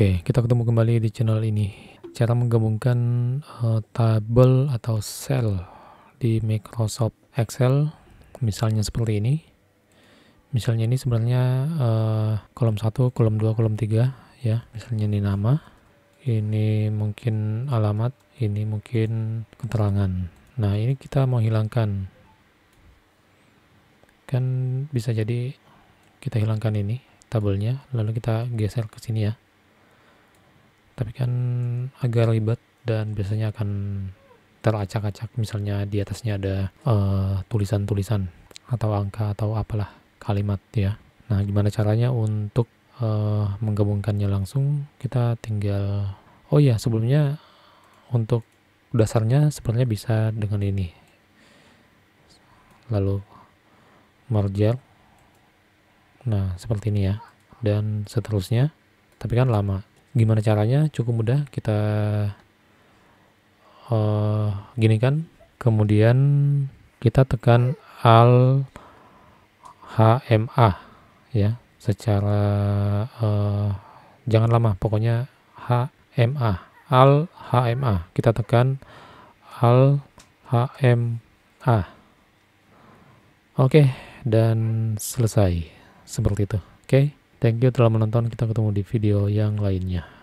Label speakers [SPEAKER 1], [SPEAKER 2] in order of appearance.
[SPEAKER 1] Oke, kita ketemu kembali di channel ini. Cara menggabungkan uh, tabel atau sel di Microsoft Excel, misalnya seperti ini. Misalnya ini sebenarnya uh, kolom 1, kolom 2, kolom 3 ya. Misalnya ini nama, ini mungkin alamat, ini mungkin keterangan. Nah, ini kita mau hilangkan. Kan bisa jadi kita hilangkan ini tabelnya, lalu kita geser ke sini ya tapi kan agak ribet dan biasanya akan teracak-acak misalnya di atasnya ada eh, tulisan-tulisan uh, atau angka atau apalah kalimat ya nah gimana caranya untuk uh, menggabungkannya langsung kita tinggal oh ya sebelumnya untuk dasarnya sebenarnya bisa dengan ini lalu merger nah seperti ini ya dan seterusnya tapi kan lama Gimana caranya? Cukup mudah. Kita uh, gini kan. Kemudian kita tekan al HMA ya secara uh, jangan lama pokoknya HMA al HMA kita tekan al HMA oke okay, dan selesai seperti itu oke okay. Thank you telah menonton, kita ketemu di video yang lainnya.